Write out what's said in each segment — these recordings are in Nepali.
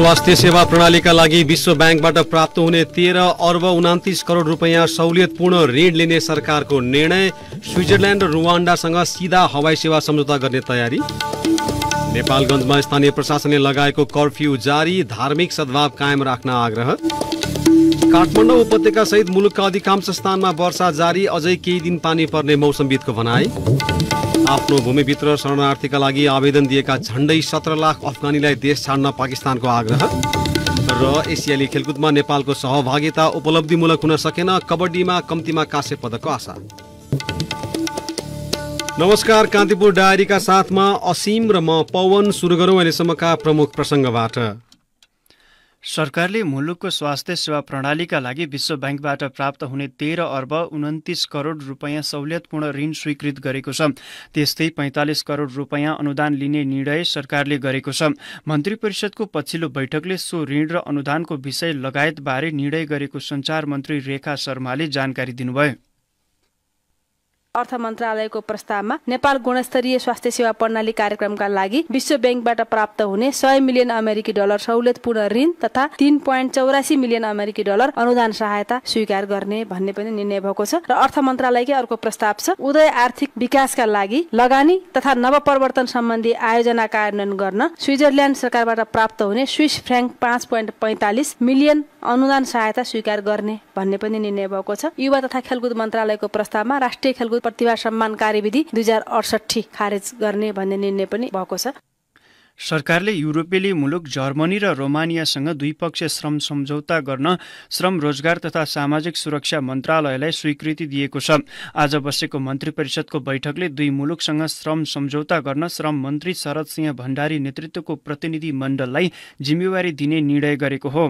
स्वास्थ्य सेवा प्रणालीका लागि विश्व ब्याङ्कबाट प्राप्त हुने तेह्र अर्ब उनातिस करोड रुपियाँ सहुलियतपूर्ण ऋण लिने सरकारको निर्णय स्विजरल्याण्ड र रुवान्डासँग सिधा हवाई सेवा सम्झौता गर्ने तयारी नेपालगञ्जमा स्थानीय प्रशासनले लगाएको कर्फ्यू जारी धार्मिक सद्भाव कायम राख्न आग्रह काठमाडौँ उपत्यका सहित मुलुकका अधिकांश स्थानमा वर्षा जारी अझै केही दिन पानी पर्ने मौसमविदको भनाई आफ्नो भूमिभित्र शरणार्थीका लागि आवेदन दिएका झन्डै सत्र लाख अफगानीलाई देश छाड्न पाकिस्तानको आग्रह र एसियाली खेलकुदमा नेपालको सहभागिता उपलब्धिमूलक हुन सकेन कबड्डीमा कम्तीमा काशे पदकको आशा नमस्कार कान्तिपुर डायरीका साथमा असीम र म पवन सुरु गरौँ अहिलेसम्मका प्रमुख प्रसङ्गबाट सरकारले मुलुकको स्वास्थ्य सेवा प्रणालीका लागि विश्व ब्याङ्कबाट प्राप्त हुने तेह्र अर्ब उन्तिस करोड रुपियाँ सहुलियतपूर्ण ऋण स्वीकृत गरेको छ त्यस्तै पैँतालिस करोड रुपियाँ अनुदान लिने निर्णय सरकारले गरेको छ मन्त्री परिषदको पछिल्लो बैठकले सो ऋण र अनुदानको विषय लगायतबारे निर्णय गरेको सञ्चार मन्त्री रेखा शर्माले जानकारी दिनुभयो अर्थ मन्त्रालयको प्रस्तावमा नेपाल गुणस्तरीय स्वास्थ्य सेवा प्रणाली कार्यक्रमका लागि विश्व ब्याङ्कबाट प्राप्त हुने सय मिलियन अमेरिकी डलर सहुलियत पूर्ण ऋण तथा तीन पोइन्ट चौरासी मिलियन अमेरिकी डलर अनुदान सहायता स्वीकार गर्ने भन्ने पनि निर्णय भएको छ र अर्थ मन्त्रालयकै अर्को प्रस्ताव छ उदय आर्थिक विकासका लागि लगानी तथा प्रवर्तन सम्बन्धी आयोजना कार्यान्वयन गर्न स्विजरल्याण्ड सरकारबाट प्राप्त हुने स्विस फ्रेङ्क पाँच पोइन्ट पैँतालिस मिलियन अनुदान सहायता स्वीकार गर्ने भन्ने पनि निर्णय भएको छ युवा तथा खेलकुद मन्त्रालयको प्रस्तावमा राष्ट्रिय खेलकुद प्रतिभा सम्मान कार्यविधि दुई हजार अडसठी खारेज गर्ने भन्ने निर्णय पनि भएको छ सरकारले युरोपेली मुलुक जर्मनी र रोमानियासँग द्विपक्षीय श्रम सम्झौता गर्न श्रम रोजगार तथा सामाजिक सुरक्षा मन्त्रालयलाई स्वीकृति दिएको छ आज बसेको मन्त्री परिषदको बैठकले दुई मुलुकसँग श्रम सम्झौता गर्न श्रम मन्त्री शरद सिंह भण्डारी नेतृत्वको प्रतिनिधि मण्डललाई जिम्मेवारी दिने निर्णय गरेको हो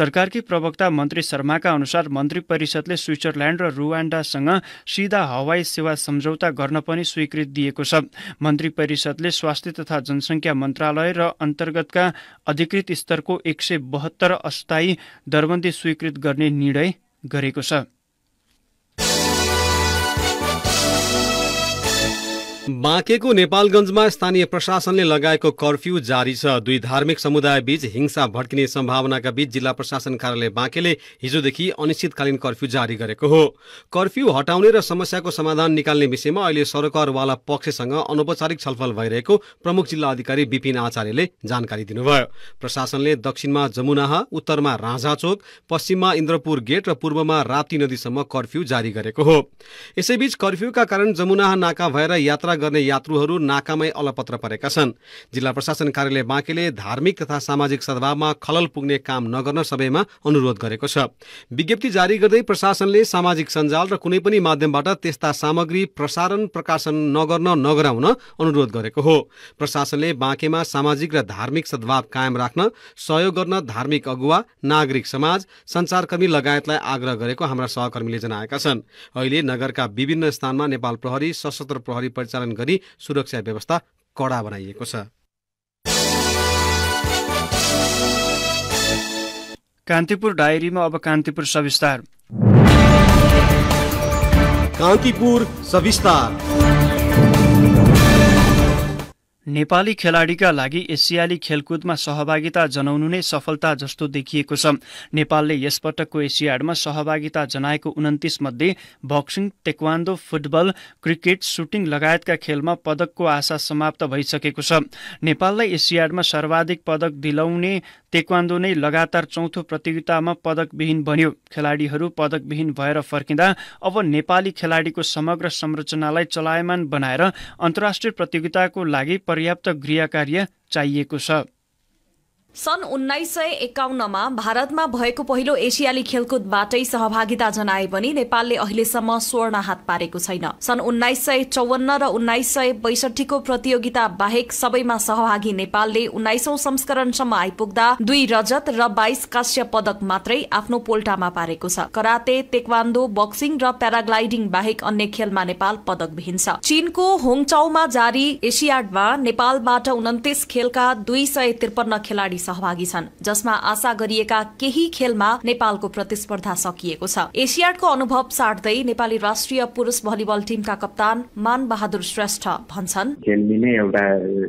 सरकारकी प्रवक्ता मन्त्री शर्माका अनुसार मन्त्री परिषदले स्विजरल्याण्ड र रुवान्डासँग सिधा हवाई सेवा सम्झौता गर्न पनि स्वीकृति दिएको छ मन्त्री परिषदले स्वास्थ्य तथा जनसङ्ख्या मन्त्रालय मन्त्रालय र अन्तर्गतका अधिकृत स्तरको एक सय बहत्तर अस्थायी दरबन्दी स्वीकृत गर्ने निर्णय गरेको छ बाँकेको नेपालगञ्जमा स्थानीय प्रशासनले लगाएको कर्फ्यू जारी छ दुई धार्मिक समुदाय बीच हिंसा भड्किने सम्भावनाका बीच जिल्ला प्रशासन कार्यालय बाँकेले हिजोदेखि अनिश्चितकालीन कर्फ्यू जारी गरेको हो कर्फ्यू हटाउने र समस्याको समाधान निकाल्ने विषयमा अहिले सरकारवाला पक्षसँग अनौपचारिक छलफल भइरहेको प्रमुख जिल्ला अधिकारी विपिन आचार्यले जानकारी दिनुभयो प्रशासनले दक्षिणमा जमुनाह उत्तरमा राजाचोक पश्चिममा इन्द्रपुर गेट र पूर्वमा राप्ती नदीसम्म कर्फ्यू जारी गरेको हो यसैबीच कर्फ्यूका कारण जमुनाह नाका भएर यात्रा गर्ने यात्रुहरू नाकामै अलपत्र परेका छन् जिल्ला प्रशासन कार्यालय बाँकेले धार्मिक तथा सामाजिक सद्भावमा खलल पुग्ने काम नगर्न सबैमा अनुरोध गरेको छ विज्ञप्ति जारी गर्दै प्रशासनले सामाजिक सञ्जाल र कुनै पनि माध्यमबाट त्यस्ता सामग्री प्रसारण प्रकाशन नगर्न नगराउन अनुरोध गरेको हो प्रशासनले बाँकेमा सामाजिक र धार्मिक सद्भाव कायम राख्न सहयोग गर्न धार्मिक अगुवा नागरिक समाज सञ्चारकर्मी लगायतलाई आग्रह गरेको हाम्रा सहकर्मीले जनाएका छन् अहिले नगरका विभिन्न स्थानमा नेपाल प्रहरी सशस्त्र प्रहरी परिचालन सञ्चालन गरी सुरक्षा व्यवस्था कडा बनाइएको छ कान्तिपुर डायरीमा अब कान्तिपुर सविस्तार कान्तिपुर सविस्तार नेपाली खेलाडीका लागि एसियाली खेलकुदमा सहभागिता जनाउनु नै सफलता जस्तो देखिएको छ नेपालले यसपटकको एसियाडमा सहभागिता जनाएको उन्तिस मध्ये boxing taekwondo football cricket shooting लगायतका खेलमा पदकको आशा समाप्त भइसकेको छ नेपाललाई एसियाडमा सर्वाधिक पदक दिलाउने टेक्वान्डो नै लगातार चौथो प्रतियोगितामा पदकविहीन बन्यो खेलाडीहरू पदकविहीन भएर फर्किँदा अब नेपाली खेलाडीको समग्र संरचनालाई चलायमान बनाएर अन्तर्राष्ट्रिय प्रतियोगिताको लागि पर्याप्त गृहकार्य चाहिएको छ सन् उन्नाइस सय एकाउन्नमा भारतमा भएको पहिलो एसियाली खेलकुदबाटै सहभागिता जनाए पनि नेपालले अहिलेसम्म स्वर्ण हात पारेको छैन सन् उन्नाइस सय चौवन्न र उन्नाइस सय बैसठीको प्रतियोगिता बाहेक सबैमा सहभागी नेपालले उन्नाइसौं संस्करणसम्म आइपुग्दा दुई रजत र बाइस काश्य पदक मात्रै आफ्नो पोल्टामा पारेको छ कराते तेक्वान्दो बक्सिङ र प्याराग्लाइडिङ बाहेक अन्य खेलमा नेपाल पदक छ चीनको होङचाउमा जारी एसियाडमा नेपालबाट उन्तिस खेलका दुई सय त्रिपन्न खेलाडी सहभागी छन् जसमा आशा गरिएका केही खेलमा नेपालको प्रतिस्पर्धा सकिएको छ एसियाडको अनुभव सार्दै नेपाली राष्ट्रिय पुरुष भलिबल टिमका कप्तान मान बहादुर श्रेष्ठ भन्छन् खेल्ने नै एउटा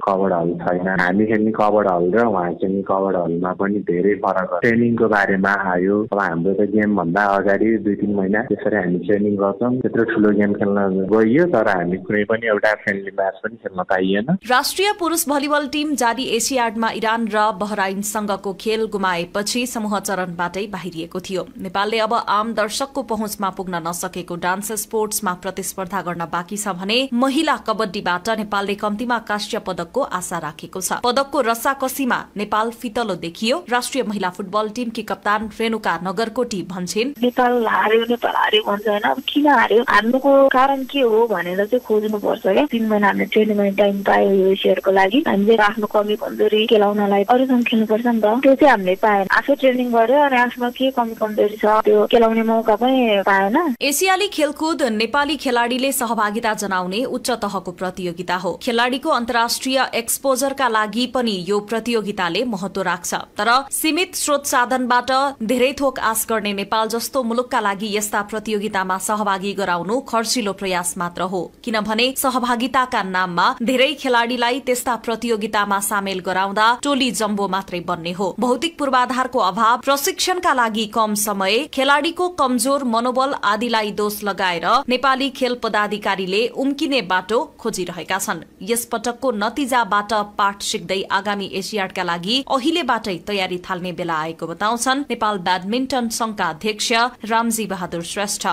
कभर हल छैन हामी खेल्ने कभर हल र उहाँ खेल्ने कभर हलमा पनि धेरै फरक ट्रेनिङको बारेमा आयो अब हाम्रो त गेम भन्दा अगाडि दुई तिन महिना त्यसरी हामी ट्रेनिङ गर्छौँ त्यत्रो ठुलो गेम खेल्न गइयो तर हामी कुनै पनि एउटा फ्रेन्डली म्याच पनि खेल्न पाइएन राष्ट्रिय पुरुष भलिबल टिम जारी एसियाडमा इरान र बहराइन बेलायतसँगको खेल गुमाएपछि समूह चरणबाटै बाहिरिएको थियो नेपालले अब आम दर्शकको पहुँचमा पुग्न नसकेको डान्स स्पोर्ट्समा प्रतिस्पर्धा गर्न बाँकी छ भने महिला कबड्डीबाट नेपालले कम्तीमा काश्य पदकको आशा राखेको छ पदकको रसाकसीमा नेपाल फितलो देखियो राष्ट्रिय महिला फुटबल टिमकी कप्तान रेणुका नगरकोटी भन्छन् नेपाल हार्यो नेपाल हार्यो भन्छ होइन अब किन हार्यो हार्नुको कारण के हो भनेर चाहिँ खोज्नुपर्छ क्या तिन महिना हामीले ट्रेनिङ टाइम पायो यो एसियरको लागि हामीले आफ्नो कमी कमजोरी केलाउनलाई अरूसँग खेल्नुपर्छ नि त त्यो चाहिँ हामीले पाएन आफै ट्रेनिङ गर्यो अनि आफूमा के कमी कमजोरी छ त्यो खेलाउने मौका पनि पाएन एसियाली खेलकुद नेपाली खेलाडीले सहभागिता जनाउने उच्च तहको प्रतियोगिता हो खेलाडीको अन्तर्राष्ट्रिय एक्सपोजरका लागि पनि यो प्रतियोगिताले महत्व राख्छ तर सीमित स्रोत साधनबाट धेरै थोक आश गर्ने नेपाल जस्तो मुलुकका लागि यस्ता प्रतियोगितामा सहभागी गराउनु खर्चिलो प्रयास मात्र हो किनभने सहभागिताका नाममा धेरै खेलाडीलाई त्यस्ता प्रतियोगितामा सामेल गराउँदा टोली जम्बोमा मात्रै बन्ने हो भौतिक पूर्वाधारको अभाव प्रशिक्षणका लागि कम समय खेलाड़ीको कमजोर मनोबल आदिलाई दोष लगाएर नेपाली खेल पदाधिकारीले उम्किने बाटो खोजिरहेका छन् यस पटकको नतिजाबाट पाठ सिक्दै आगामी एसियाडका लागि अहिलेबाटै तयारी थाल्ने बेला आएको बताउँछन् नेपाल ब्याडमिन्टन संघका अध्यक्ष रामजी बहादुर श्रेष्ठ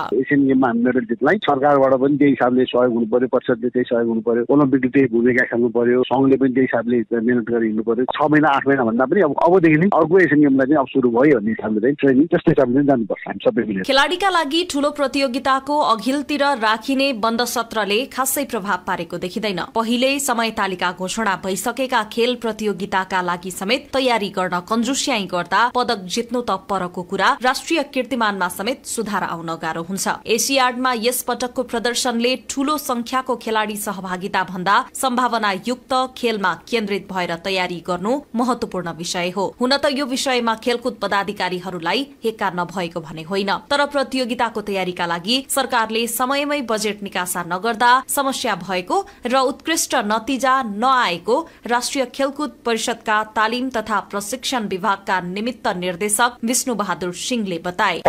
सरकारबाट पनि त्यही हिसाबले सहयोग हुनु पर्यो परिषदले त्यही सहयोग हुनु पर्यो ओलम्पिकले त्यही भूमिका खेल्नु पर्यो सङ्घले पनि त्यही हिसाबले मेहनत गरी हिँड्नु पर्यो छ महिना आठ महिना भन्दा पनि अब अबदेखि नै अर्को एसियन चाहिँ अब सुरु भयो भन्ने हिसाबले चाहिँ ट्रेनिङ त्यस्तो हिसाबले जानुपर्छ हामी सबै मिलेर खेलाडीका लागि ठुलो प्रतियोगिताको अघिल्तिर राखिने बन्द सत्रले खासै प्रभाव पारेको देखिँदैन पहिले समय तालिका घोषणा भइसकेका खेल प्रतियोगिताका लागि समेत तयारी गर्न कन्जुस्याई गर्दा पदक जित्नु त परको कुरा राष्ट्रिय कीर्तिमानमा समेत सुधार आउन गाह्रो हुन्छ एसियाडमा यस पटकको प्रदर्शनले ठूलो संख्याको खेलाडी सहभागिता भन्दा सम्भावनायुक्त खेलमा केन्द्रित भएर तयारी गर्नु महत्वपूर्ण महत्वपूर्ण विषय हो हुन त यो विषयमा खेलकुद पदाधिकारीहरूलाई हेक्का नभएको भने होइन तर प्रतियोगिताको तयारीका लागि सरकारले समयमै बजेट निकासा नगर्दा समस्या भएको र उत्कृष्ट नतिजा नआएको राष्ट्रिय खेलकुद परिषदका तालिम तथा प्रशिक्षण विभागका निमित्त निर्देशक विष्णु बहादुर सिंहले बताए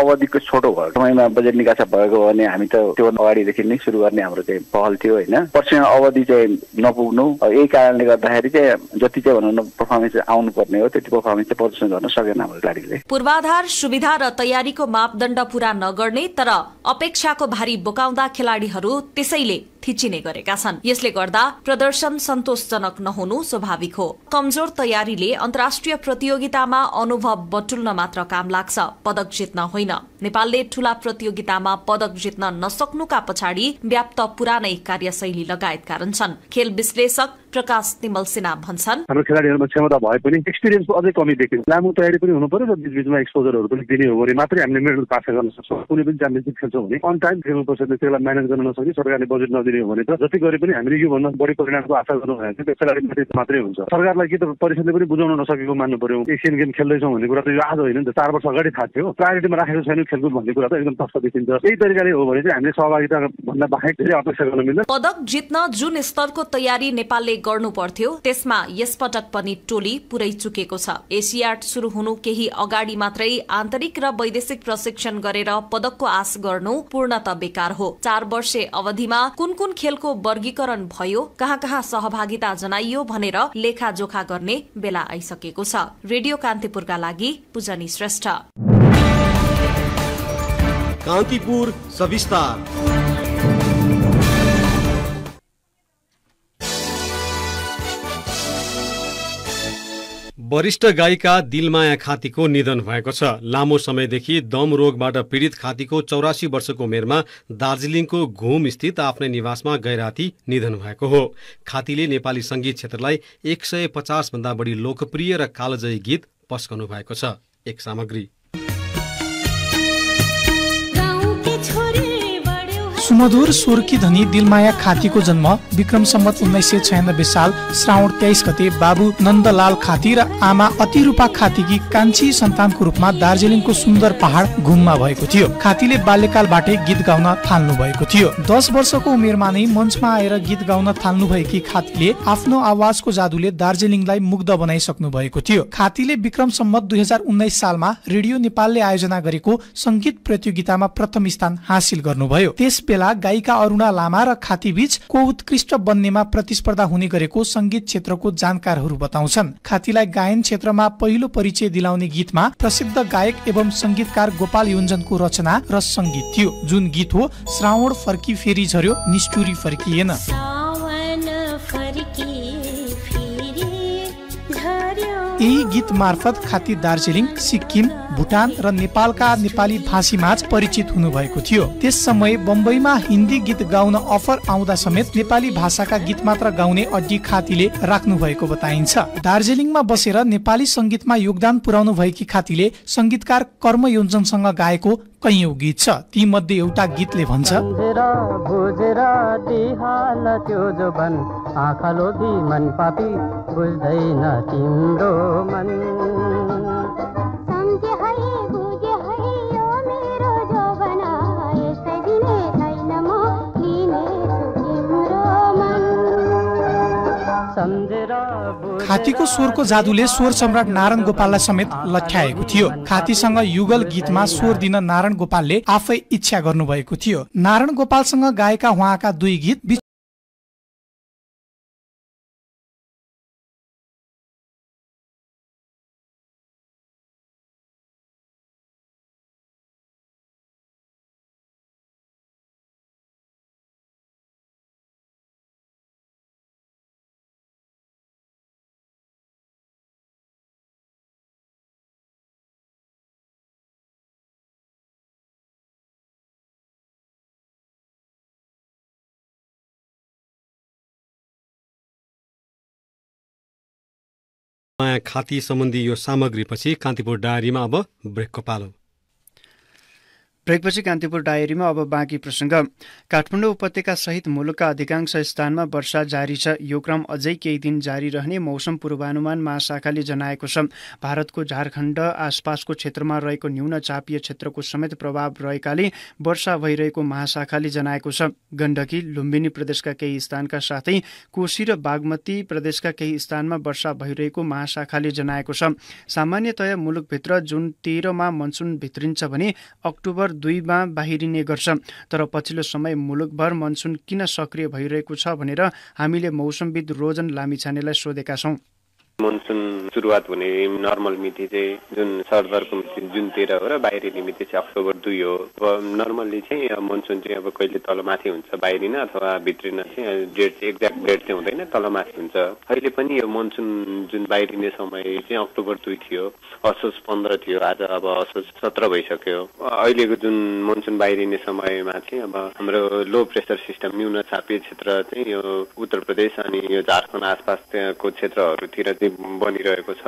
अवधिको छोटो भयो समयमा बजेट निकासा भएको भने हामी त त्यो अगाडिदेखि नै सुरु गर्ने हाम्रो चाहिँ पहल थियो होइन पछिमा अवधि चाहिँ नपुग्नु यही कारणले गर्दाखेरि चाहिँ जति चाहिँ भनौँ न पर्फर्मेन्स आउनुपर्ने हो त्यति पर्फर्मेन्स चाहिँ प्रदर्शन गर्न सकेन हाम्रो गाडीले पूर्वाधार सुविधा र तयारीको मापदण्ड पूरा नगर्ने तर अपेक्षाको भारी बोकाउँदा खेलाडीहरू त्यसैले थिचिने गरेका छन् यसले गर्दा प्रदर्शन सन्तोषजनक नहुनु स्वाभाविक हो कमजोर तयारीले अन्तर्राष्ट्रिय प्रतियोगितामा अनुभव बटुल्न मात्र काम लाग्छ पदक जित्न होइन नेपालले ठूला प्रतियोगितामा पदक जित्न नसक्नुका पछाडि व्याप्त पुरानै कार्यशैली लगायत कारण छन् खेल विश्लेषक प्रकाश तिमल सिन्हा भन्छन् हाम्रो खेलाडीहरूमा क्षमता भए पनि एक्सपिरियन्सको अझै कमी देखिन्छ लामो तयारी पनि हुनु पर्यो र बिचबिचमा एक्सपोजरहरू पनि दिने हो भने मात्रै हामीले मेडल पास गर्न सक्छौँ कुनै पनि च्याम्पियनसिप खेल्छौँ भने अन टाइम खेल्नुपर्छ त्यसलाई म्यानेज गर्न नसकि सरकारले बजेट नदिने हो भने त जति गरे पनि हामीले योभन्दा बढी परिणामको आशा गर्नु भने चाहिँ खेलाडी मात्रै हुन्छ सरकारलाई के त परिषदले पनि बुझाउन नसकेको मान्नु पर्यो एसियन गेम खेल्दैछौँ भन्ने कुरा त यो आज होइन नि त चार वर्ष अगाडि थाहा थियो प्रायोरिटीमा राखेको छैन खेलकुद भन्ने कुरा त एकदम तस्त देखिन्छ यही तरिकाले हो भने चाहिँ हामीले सहभागिता भन्दा बाहेक धेरै अपेक्षा गर्न मिल्दैन पदक जित्न जुन स्तरको तयारी नेपालले गर्नु पर्थ्यो त्यसमा यसपटक पनि टोली पुरै चुकेको छ एसियाड शुरू हुनु केही अगाडि मात्रै आन्तरिक र वैदेशिक प्रशिक्षण गरेर पदकको आश गर्नु पूर्णत बेकार हो चार वर्षे अवधिमा कुन कुन खेलको वर्गीकरण भयो कहाँ कहाँ सहभागिता जनाइयो भनेर लेखाजोखा गर्ने बेला आइसकेको छ रेडियो कान्तिपुरका लागि पूजनी श्रेष्ठ कान्तिपुर सविस्तार वरिष्ठ गायिका दिलमाया खातीको निधन भएको छ लामो समयदेखि दम रोगबाट पीडित खातीको चौरासी वर्षको उमेरमा दार्जिलिङको घुमस्थित आफ्नै निवासमा गैराती निधन भएको हो खातीले नेपाली सङ्गीत क्षेत्रलाई एक सय पचासभन्दा बढी लोकप्रिय र कालजयी गीत पस्कनु भएको छ एक सामग्री सुमधुर स्वर्की धनी दिलमाया खातीको जन्म विक्रम सम्मत उन्नाइस सय छयानब्बे साल श्रावण तेइस गते बाबु नन्दलाल खाती र आमा अतिरूपा खातीकी कान्छी सन्तानको रूपमा दार्जिलिङको सुन्दर पहाड घुममा भएको थियो खातीले बाल्यकालबाटै गीत गाउन थाल्नु भएको थियो दस वर्षको उमेरमा नै मञ्चमा आएर गीत गाउन थाल्नु भएकी खातीले आफ्नो आवाजको जादुले दार्जिलिङलाई मुग्ध बनाइसक्नु भएको थियो खातीले विक्रम सम्मत दुई हजार उन्नाइस सालमा रेडियो नेपालले आयोजना गरेको सङ्गीत प्रतियोगितामा प्रथम स्थान हासिल गर्नुभयो त्यस बेला गायिका अरुणा लामा र खाती बीच को उत्कृष्ट बन्नेमा प्रतिस्पर्धा हुने गरेको संगीत क्षेत्रको जानकारहरू बताउँछन् खातीलाई गायन क्षेत्रमा पहिलो परिचय दिलाउने गीतमा प्रसिद्ध गायक एवं संगीतकार गोपाल योन्जनको रचना र संगीत थियो जुन गीत हो श्रावण फर्की फेरि झर्यो निष्ठुरी फर्किएन यही गीत मार्फत खाती दार्जिलिङ सिक्किम भुटान र नेपालका नेपाली भाषीमाझ परिचित हुनु भएको थियो त्यस समय बम्बईमा हिन्दी गीत गाउन अफर आउँदा समेत नेपाली भाषाका गीत मात्र गाउने अड्डी खातीले राख्नु भएको बताइन्छ दार्जिलिङमा बसेर नेपाली संगीतमा योगदान पुर्याउनु भएकी खातीले संगीतकार कर्मयोजनसँग गाएको कैयौँ गीत छ ती मध्ये एउटा गीतले भन्छ मन पापी बुझ्दैन तिम्रो मन खातीको स्वरको जादुले स्वर सम्राट नारायण गोपाललाई समेत लख्याएको थियो खातीसँग युगल गीतमा स्वर दिन नारायण गोपालले आफै इच्छा गर्नुभएको थियो नारायण गोपालसँग गाएका उहाँका दुई गीत नयाँ खाती सम्बन्धी यो सामग्रीपछि कान्तिपुर डायरीमा अब ब्रेकको पालो ब्रेकपछि कान्तिपुर डायरीमा अब बाँकी प्रसङ्ग काठमाडौँ उपत्यका सहित मुलुकका अधिकांश स्थानमा वर्षा जारी छ यो क्रम अझै केही दिन जारी रहने मौसम पूर्वानुमान महाशाखाले जनाएको छ भारतको झारखण्ड आसपासको क्षेत्रमा रहेको न्यून चापीय क्षेत्रको समेत प्रभाव रहेकाले वर्षा भइरहेको महाशाखाले जनाएको छ गण्डकी लुम्बिनी प्रदेशका केही स्थानका साथै कोशी र बागमती प्रदेशका केही स्थानमा वर्षा भइरहेको महाशाखाले जनाएको छ सामान्यतया मुलुकभित्र जुन तेह्रमा मनसुन भित्रिन्छ भने अक्टोबर दुईमा बाहिरिने गर्छ तर पछिल्लो समय मुलुकभर मनसुन किन सक्रिय भइरहेको छ भनेर हामीले मौसमविद रोजन लामिछानेलाई सोधेका छौँ मनसुन सुरुवात हुने नर्मल मिति चाहिँ जुन सरदरको मिति जुन तेह्र हो र बाहिरिने मिति चाहिँ अक्टोबर दुई हो अब नर्मल्ली चाहिँ मनसुन चाहिँ अब कहिले तल माथि हुन्छ बाहिरिन अथवा भित्रिन चाहिँ डेट चाहिँ एक्ज्याक्ट डेट चाहिँ हुँदैन तल माथि हुन्छ अहिले पनि यो मनसुन जुन बाहिरिने समय चाहिँ अक्टोबर दुई थियो असोज पन्ध्र थियो आज अब असोज सत्र भइसक्यो अहिलेको जुन मनसुन बाहिरिने समयमा चाहिँ अब हाम्रो लो प्रेसर सिस्टम न्यून छापिए क्षेत्र चाहिँ यो उत्तर प्रदेश अनि यो झारखण्ड आसपासको क्षेत्रहरूतिर चाहिँ चाहिँ बनिरहेको छ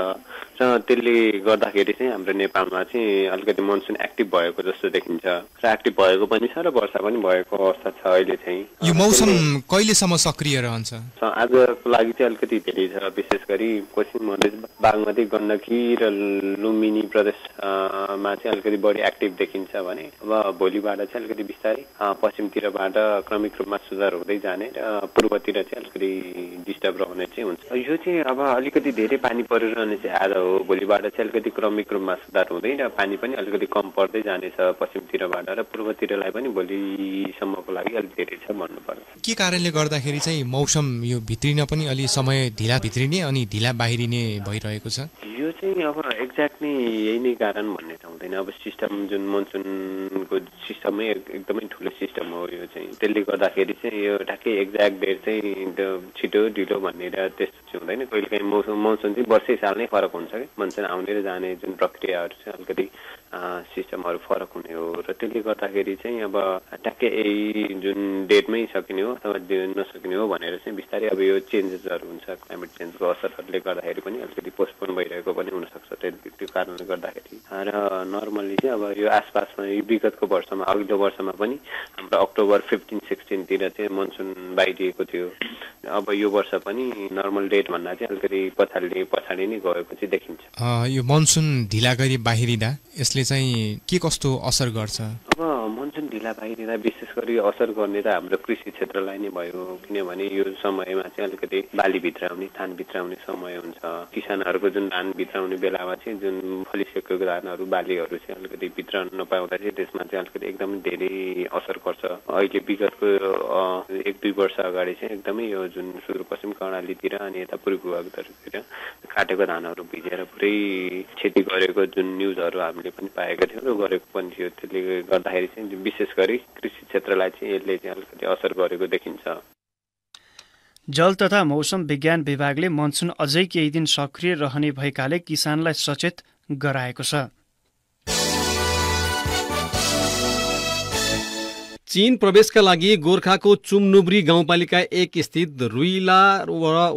र त्यसले गर्दाखेरि चाहिँ हाम्रो नेपालमा चाहिँ अलिकति मनसुन एक्टिभ भएको जस्तो देखिन्छ र एक्टिभ भएको पनि छ र वर्षा पनि भएको अवस्था छ अहिले चाहिँ यो मौसम कहिलेसम्म सक्रिय रहन्छ आजको लागि चाहिँ अलिकति धेरै छ विशेष गरी पश्चिम मधेस बागमती गण्डकी र लुम्बिनी प्रदेशमा चाहिँ अलिकति बढी एक्टिभ देखिन्छ भने अब भोलिबाट चाहिँ अलिकति बिस्तारै पश्चिमतिरबाट क्रमिक रूपमा सुधार हुँदै जाने र पूर्वतिर चाहिँ अलिकति डिस्टर्ब रहने चाहिँ हुन्छ यो चाहिँ अब अलिकति अलिकति धेरै पानी परिरहने चाहिँ आज हो भोलिबाट चाहिँ अलिकति क्रमिक रूपमा सुधार हुँदै र पानी पनि अलिकति कम पर्दै जानेछ पश्चिमतिरबाट र पूर्वतिरलाई पनि भोलिसम्मको लागि अलिक धेरै छ भन्नुपर्छ के कारणले गर्दाखेरि चाहिँ मौसम यो भित्रिन पनि अलि समय ढिला भित्रिने अनि ढिला बाहिरिने भइरहेको छ यो चाहिँ अब एक्ज्याक्टली यही नै कारण भन्ने त हुँदैन अब सिस्टम जुन मनसुनको सिस्टमै एकदमै ठुलो सिस्टम हो यो चाहिँ त्यसले गर्दाखेरि चाहिँ यो ठ्याक्कै एक्ज्याक्ट डेट चाहिँ छिटो ढिलो भनेर त्यस्तो चाहिँ हुँदैन कहिले काहीँ मौसम मौसम चाहिँ वर्षै साल नै फरक हुन्छ कि मान्छे आउने र जाने जुन प्रक्रियाहरू चाहिँ अलिकति सिस्टमहरू फरक हुने हो र त्यसले गर्दाखेरि चाहिँ अब ट्याक्कै यही जुन डेटमै सकिने हो अथवा नसकिने हो भनेर चाहिँ बिस्तारै अब यो चेन्जेसहरू हुन्छ क्लाइमेट चेन्जको असरहरूले गर्दाखेरि पनि अलिकति पोस्टपोन भइरहेको पनि हुनसक्छ त्यो त्यो कारणले गर्दाखेरि र नर्मल्ली चाहिँ अब यो आसपासमा यो विगतको वर्षमा अघिल्लो वर्षमा पनि हाम्रो अक्टोबर फिफ्टिन सिक्सटिनतिर चाहिँ मनसुन बाहिरिएको थियो अब यो वर्ष पनि नर्मल डेटभन्दा चाहिँ अलिकति पछाडि पछाडि नै गएको चाहिँ देखिन्छ यो मनसुन ढिला गरी बाहिरिँदा यसले चाहिँ के कस्तो असर गर्छ अब जिल्ला बाहिरिँदा विशेष गरी असर गर्ने त हाम्रो कृषि क्षेत्रलाई नै भयो किनभने यो समयमा चाहिँ अलिकति बाली भित्राउने धान भित्राउने समय हुन्छ किसानहरूको जुन धान भित्राउने बेलामा चाहिँ जुन फलिसकेको धानहरू बालीहरू चाहिँ अलिकति भित्राउन नपाउँदा चाहिँ त्यसमा चाहिँ अलिकति एकदमै धेरै असर गर्छ अहिले विगतको एक दुई वर्ष अगाडि चाहिँ एकदमै यो जुन सुदूरपश्चिम कर्णालीतिर अनि यता पूर्व भूभागतिर काटेको धानहरू भिजेर पुरै क्षति गरेको जुन न्युजहरू हामीले पनि पाएका थियौँ र गरेको पनि थियो त्यसले गर्दाखेरि चाहिँ विशेष विशेष गरी कृषि क्षेत्रलाई चाहिँ यसले चाहिँ अलिकति असर गरेको देखिन्छ जल तथा मौसम विज्ञान विभागले मनसुन अझै केही दिन सक्रिय रहने भएकाले किसानलाई सचेत गराएको छ चीन प्रवेशका लागि गोर्खाको चुमनुब्री गाउँपालिका एक स्थित रुइला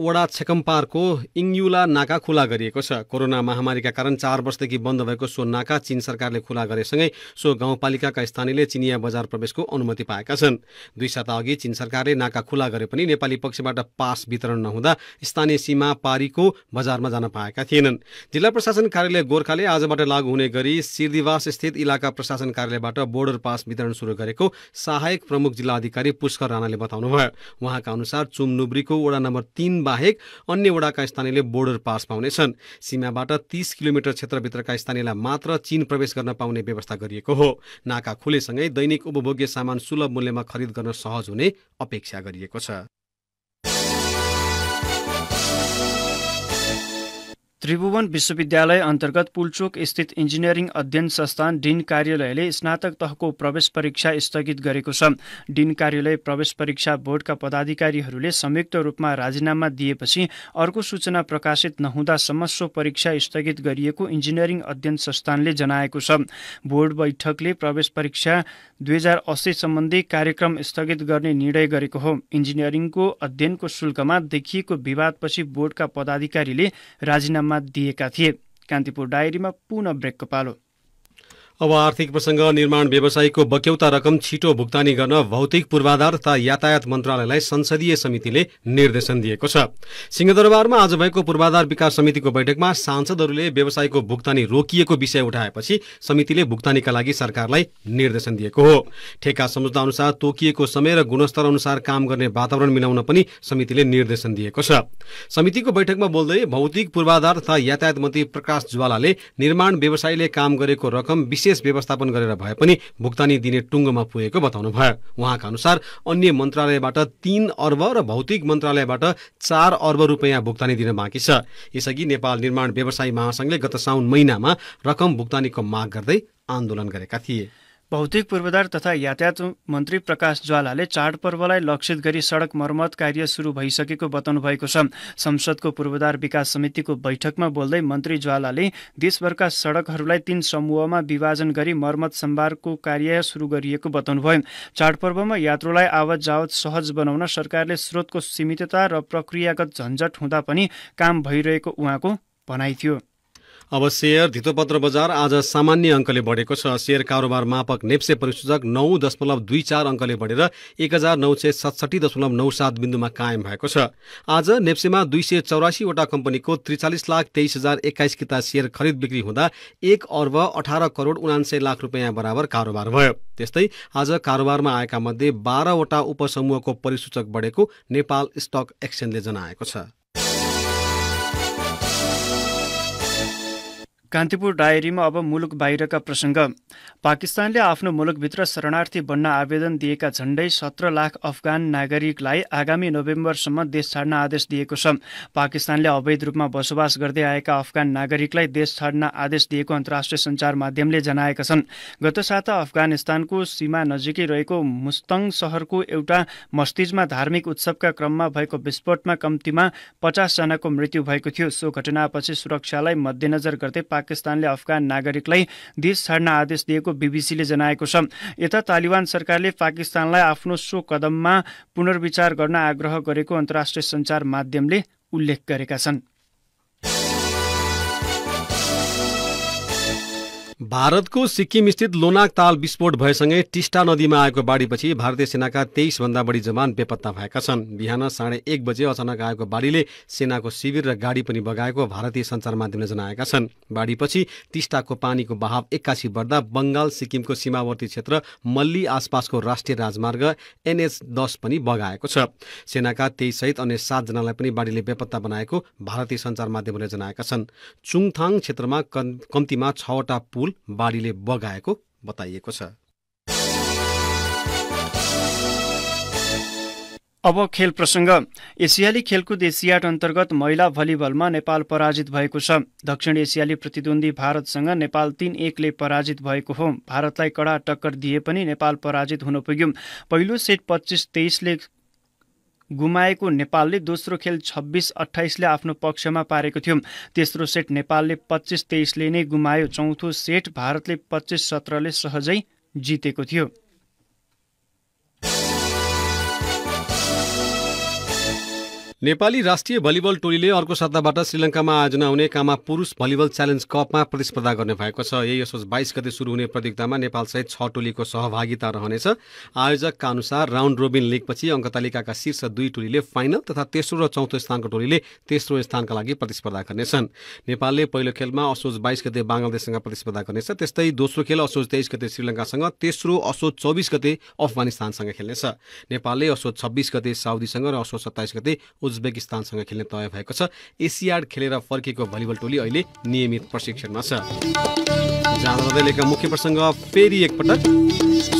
वडा छेकम्पारको इङ्युला नाका खुला गरिएको छ कोरोना महामारीका कारण चार वर्षदेखि बन्द भएको सो नाका चीन सरकारले खुला गरेसँगै सो गाउँपालिकाका स्थानीयले चिनिया बजार प्रवेशको अनुमति पाएका छन् दुई साता अघि चीन सरकारले नाका खुला गरे पनि नेपाली पक्षबाट पास वितरण नहुँदा स्थानीय सीमा पारीको बजारमा जान पाएका थिएनन् जिल्ला प्रशासन कार्यालय गोर्खाले आजबाट लागू हुने गरी सिर्दिवास स्थित इलाका प्रशासन कार्यालयबाट बोर्डर पास वितरण सुरु गरेको सहायक प्रमुख जिल्लाधिकारी पुष्कर राणाले बताउनुभयो उहाँका अनुसार चुमनुब्रीको वडा नम्बर तीन बाहेक अन्य वडाका स्थानीयले बोर्डर पास पाउनेछन् सीमाबाट तीस किलोमिटर क्षेत्रभित्रका स्थानीयलाई मात्र चीन प्रवेश गर्न पाउने व्यवस्था गरिएको हो नाका खुलेसँगै दैनिक उपभोग्य सामान सुलभ मूल्यमा खरिद गर्न सहज हुने अपेक्षा गरिएको छ त्रिभुवन विश्वविद्यालय अन्तर्गत पुलचोक स्थित इन्जिनियरिङ अध्ययन संस्थान डिन कार्यालयले स्नातक तहको प्रवेश परीक्षा स्थगित गरेको छ डिन कार्यालय प्रवेश परीक्षा बोर्डका पदाधिकारीहरूले संयुक्त रूपमा राजीनामा दिएपछि अर्को सूचना प्रकाशित नहुँदासम्म सो परीक्षा स्थगित गरिएको इन्जिनियरिङ अध्ययन संस्थानले जनाएको छ बोर्ड बैठकले प्रवेश परीक्षा दुई हजार अस्सी सम्बन्धी कार्यक्रम स्थगित गर्ने निर्णय गरेको हो इन्जिनियरिङको अध्ययनको शुल्कमा देखिएको विवादपछि बोर्डका पदाधिकारीले राजीनामा दिएका थिए कान्तिपुर डायरीमा पुनः ब्रेकको पालो अब आर्थिक प्रसंग निर्माण व्यवसायीको बक्यौता रकम छिटो भुक्तानी गर्न भौतिक पूर्वाधार तथा यातायात मन्त्रालयलाई संसदीय समितिले निर्देशन दिएको छ सिंहदरबारमा आज भएको पूर्वाधार विकास समितिको बैठकमा सांसदहरूले व्यवसायको भुक्तानी रोकिएको विषय उठाएपछि समितिले भुक्तानीका लागि सरकारलाई निर्देशन दिएको हो ठेका सम्झौता अनुसार तोकिएको समय र गुणस्तर अनुसार काम गर्ने वातावरण मिलाउन पनि समितिले निर्देशन दिएको छ समितिको बैठकमा बोल्दै भौतिक पूर्वाधार तथा यातायात मन्त्री प्रकाश ज्वालाले निर्माण व्यवसायीले काम गरेको रकम विशेष व्यवस्थापन गरेर भए पनि भुक्तानी दिने टुङ्गोमा पुगेको बताउनुभयो उहाँका अनुसार अन्य मन्त्रालयबाट तीन अर्ब र भौतिक मन्त्रालयबाट चार अर्ब रुपियाँ भुक्तानी दिन बाँकी छ यसअघि नेपाल निर्माण व्यवसायी महासंघले गत साउन महिनामा रकम भुक्तानीको माग गर्दै आन्दोलन गरेका थिए भौतिक पूर्वाधार तथा यातायात मन्त्री प्रकाश ज्वालाले चाडपर्वलाई लक्षित गरी सडक मर्मत कार्य सुरु भइसकेको बताउनु भएको छ संसदको पूर्वाधार विकास समितिको बैठकमा बोल्दै मन्त्री ज्वालाले देशभरका सडकहरूलाई तीन समूहमा विभाजन गरी मर्मत सम्भारको कार्य सुरु गरिएको बताउनुभयो चाडपर्वमा यात्रुलाई आवत जावत सहज बनाउन सरकारले स्रोतको सीमितता र प्रक्रियागत झन्झट हुँदा पनि काम भइरहेको उहाँको भनाइ थियो अब सेयर धितोपत्र बजार आज सामान्य अङ्कले बढेको छ सेयर कारोबार मापक नेप्से परिसूचक नौ दशमलव दुई चार अङ्कले बढेर एक हजार नौ सय सतसठी दशमलव नौ सात बिन्दुमा कायम भएको छ आज नेप्सेमा दुई सय चौरासीवटा कम्पनीको त्रिचालिस लाख तेइस हजार एक्काइस किता सेयर खरिद बिक्री हुँदा एक अर्ब अठार करोड उनान्सय लाख रुपियाँ बराबर कारोबार भयो त्यस्तै आज कारोबारमा आएका मध्ये बाह्रवटा उपसमूहको परिसूचक बढेको नेपाल स्टक एक्सचेन्जले जनाएको छ कान्तिपुर डायरीमा अब मुलुक बाहिरका प्रसङ्ग पाकिस्तानले आफ्नो मुलुकभित्र शरणार्थी बन्न आवेदन दिएका झण्डै सत्र लाख अफगान नागरिकलाई आगामी नोभेम्बरसम्म देश छाड्न आदेश दिएको छ पाकिस्तानले अवैध रूपमा बसोबास गर्दै आएका अफगान नागरिकलाई देश छाड्न आदेश दिएको अन्तर्राष्ट्रिय सञ्चार माध्यमले जनाएका छन् गत साता अफगानिस्तानको सीमा नजिकै रहेको मुस्तङ सहरको एउटा मस्तिजमा धार्मिक उत्सवका क्रममा भएको विस्फोटमा कम्तीमा पचासजनाको मृत्यु भएको थियो सो घटनापछि सुरक्षालाई मध्यनजर गर्दै पाकिस्तानले अफगान नागरिकलाई देश छाड्न आदेश दिएको बिबिसीले जनाएको छ यता तालिबान सरकारले पाकिस्तानलाई आफ्नो सो कदममा पुनर्विचार गर्न आग्रह गरेको अन्तर्राष्ट्रिय सञ्चार माध्यमले उल्लेख गरेका छन् भारतको सिक्किमस्थित लोनाक ताल विस्फोट भएसँगै टिस्टा नदीमा आएको बाढीपछि भारतीय सेनाका तेइसभन्दा बढी जवान बेपत्ता भएका छन् बिहान साढे एक बजे अचानक आएको बाढीले सेनाको शिविर र गाडी पनि बगाएको भारतीय सञ्चार माध्यमले जनाएका छन् बाढीपछि टिस्टाको पानीको बहाव एक्कासी बढ्दा बङ्गाल सिक्किमको सीमावर्ती क्षेत्र मल्ली आसपासको राष्ट्रिय राजमार्ग एनएच दस पनि बगाएको छ सेनाका तेइससहित अन्य सातजनालाई पनि बाढीले बेपत्ता बनाएको भारतीय सञ्चार माध्यमले जनाएका छन् चुङथाङ क्षेत्रमा कम्तीमा छवटा पुल बाढीले बगाएको बताइएको छ अब खेल प्रसङ्ग एसियाली खेलकुद एसियाड अन्तर्गत महिला भलिबलमा नेपाल पराजित भएको छ दक्षिण एसियाली प्रतिद्वन्दी भारतसँग नेपाल तीन एकले पराजित भएको हो भारतलाई कडा टक्कर दिए पनि नेपाल पराजित हुन पुग्यो पहिलो सेट पच्चिस तेइसले गुमाएको नेपालले दोस्रो खेल छब्बिस अठाइसले आफ्नो पक्षमा पारेको थियो तेस्रो सेट नेपालले पच्चिस तेइसले नै गुमायो चौथो सेट भारतले पच्चिस सत्रले सहजै जितेको थियो नेपाली राष्ट्रिय भलिबल टोलीले अर्को सत्ताबाट श्रीलङ्कामा आयोजना हुने कामा पुरुष भलिबल च्यालेन्ज कपमा प्रतिस्पर्धा गर्ने भएको छ यही असोज बाइस गते सुरु हुने प्रतियोगितामा नेपालसहित छ टोलीको सहभागिता रहनेछ आयोजकका अनुसार राउन्ड रोबिन लिगपछि तालिकाका शीर्ष दुई टोलीले फाइनल तथा तेस्रो र चौथो स्थानको टोलीले तेस्रो स्थानका लागि प्रतिस्पर्धा गर्नेछन् नेपालले पहिलो खेलमा असोज बाइस गते बङ्गलादेशसँग प्रतिस्पर्धा गर्नेछ त्यस्तै दोस्रो खेल असोज तेइस गते श्रीलङ्कासँग तेस्रो असोज चौबिस गते अफगानिस्तानसँग खेल्नेछ नेपालले असोज छब्बिस गते साउदीसँग र असोज सत्ताइस गते उज्बेकिस्तानसँग खेल्ने तय भएको छ एसियाड खेलेर फर्केको भलिबल टोली अहिले नियमित प्रशिक्षणमा छ मुख्य प्रसङ्ग फेरि एकपटक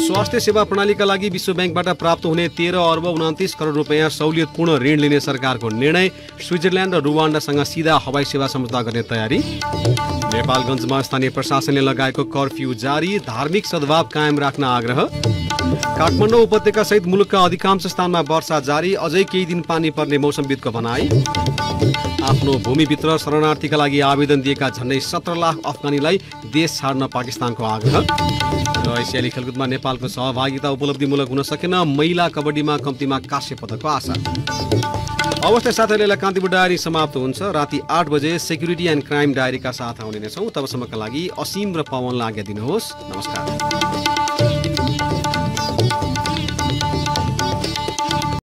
स्वास्थ्य सेवा प्रणालीका लागि विश्व ब्याङ्कबाट प्राप्त हुने तेह्र अर्ब उन्तिस करोड रुपियाँ सहुलियतपूर्ण ऋण लिने सरकारको निर्णय स्विजरल्यान्ड र रुवान्डासँग सिधा हवाई सेवा सम्झौता गर्ने तयारी नेपालगञ्जमा स्थानीय प्रशासनले लगाएको कर्फ्यू जारी धार्मिक सद्भाव कायम राख्न आग्रह काठमाडौँ उपत्यका सहित मुलुकका अधिकांश स्थानमा वर्षा जारी अझै केही दिन पानी पर्ने मौसमविदको भनाई आफ्नो भूमिभित्र शरणार्थीका लागि आवेदन दिएका झन्डै सत्र लाख अफगानीलाई देश छाड्न पाकिस्तानको आग्रह र एसियाली खेलकुदमा नेपालको सहभागिता उपलब्धिमूलक हुन सकेन महिला कबड्डीमा कम्तीमा काश्य पदकको आशा अवश्य साथै यसलाई कान्तिपुर डायरी समाप्त हुन्छ राति आठ बजे सेक्युरिटी एन्ड क्राइम डायरीका साथ आउने नै छौँ तबसम्मका लागि असीम र पवनलाई आज्ञा दिनुहोस् नमस्कार